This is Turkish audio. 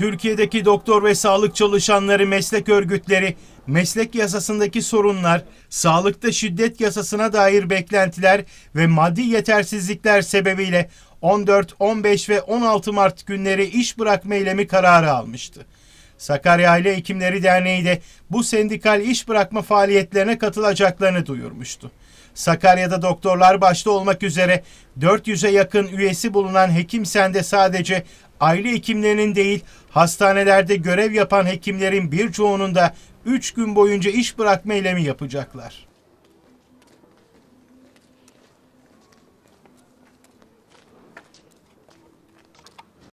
Türkiye'deki doktor ve sağlık çalışanları meslek örgütleri, meslek yasasındaki sorunlar, sağlıkta şiddet yasasına dair beklentiler ve maddi yetersizlikler sebebiyle 14, 15 ve 16 Mart günleri iş bırakma eylemi kararı almıştı. Sakarya Aile Hekimleri Derneği de bu sendikal iş bırakma faaliyetlerine katılacaklarını duyurmuştu. Sakarya'da doktorlar başta olmak üzere 400'e yakın üyesi bulunan Hekim Sen'de sadece aile hekimlerinin değil hastanelerde görev yapan hekimlerin birçoğunun da 3 gün boyunca iş bırakma eylemi yapacaklar.